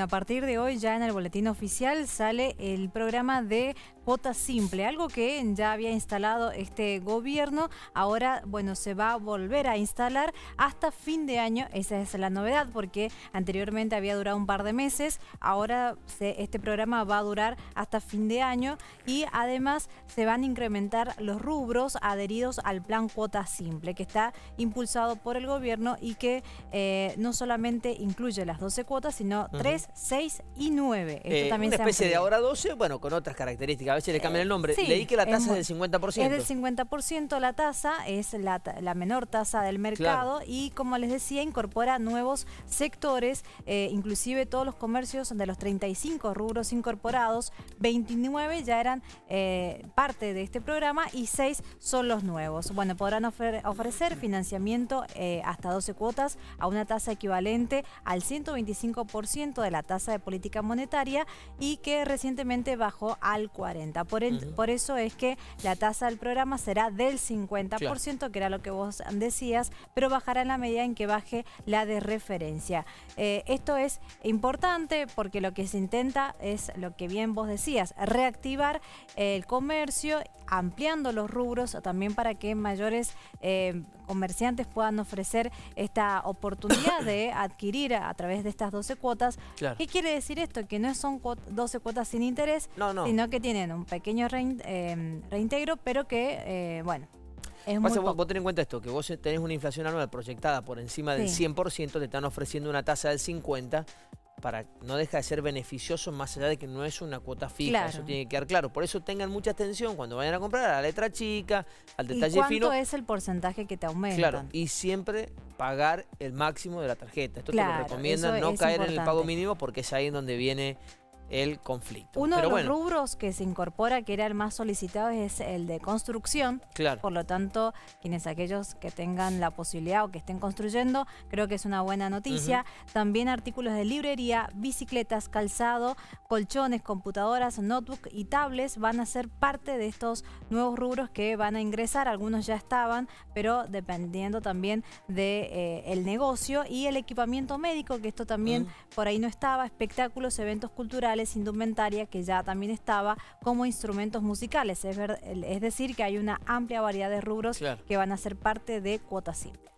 a partir de hoy ya en el boletín oficial sale el programa de cuota simple, algo que ya había instalado este gobierno, ahora bueno, se va a volver a instalar hasta fin de año, esa es la novedad porque anteriormente había durado un par de meses, ahora este programa va a durar hasta fin de año y además se van a incrementar los rubros adheridos al plan cuota simple que está impulsado por el gobierno y que eh, no solamente incluye las 12 cuotas, sino 3, 6 y 9. Eh, una especie de ahora 12, bueno, con otras características si le cambian el nombre. Eh, Leí que la tasa es, del 50%. Es del 50% la tasa, es la, menor tasa del mercado y como les decía, incorpora nuevos sectores, eh, inclusive todos los comercios de los 35 rubros incorporados, 29 ya eran eh, parte de este programa y 6 son los nuevos. Bueno, podrán ofrecer financiamiento hasta 12 cuotas a una tasa equivalente al 125% de la tasa de política monetaria y que recientemente bajó al 40%. Por, eso es que la tasa del programa será del 50%, que era lo que vos decías, pero bajará en la medida en que baje la de referencia. Eh, esto es importante porque lo que se intenta es lo que bien vos decías, reactivar el comercio ampliando los rubros también para que mayores eh, comerciantes puedan ofrecer esta oportunidad de adquirir a, través de estas 12 cuotas. ¿Qué quiere decir esto? Que no son 12 cuotas sin interés, sino que tienen un pequeño em, reintegro, pero que, eh, bueno, es Pasa, vos, vos, tenés en cuenta esto, que vos tenés una inflación anual proyectada por encima del 100%, te están ofreciendo una tasa del 50%, para no deja de ser beneficioso más allá de que no es una cuota fija, eso tiene que quedar claro. Por eso tengan mucha atención cuando vayan a comprar a la letra chica, al detalle fino. es el porcentaje que te aumenta Claro, y siempre pagar el máximo de la tarjeta. Esto te lo recomiendan, no caer en el pago mínimo porque es ahí en donde viene el conflicto. Uno de los rubros que se incorpora, que era el más solicitado, es el de construcción. Claro. Por lo tanto, quienes aquellos que tengan la posibilidad o que estén construyendo, creo que es una buena noticia. También artículos de librería, bicicletas, calzado, colchones, computadoras, notebook y tablets van a ser parte de estos nuevos rubros que van a ingresar. Algunos ya estaban, pero dependiendo también del de, eh, negocio y el equipamiento médico, que esto también mm. por ahí no estaba, espectáculos, eventos culturales indumentaria que ya también estaba, como instrumentos musicales. Es, decir, que hay una amplia variedad de rubros que van a ser parte de cuotas simples.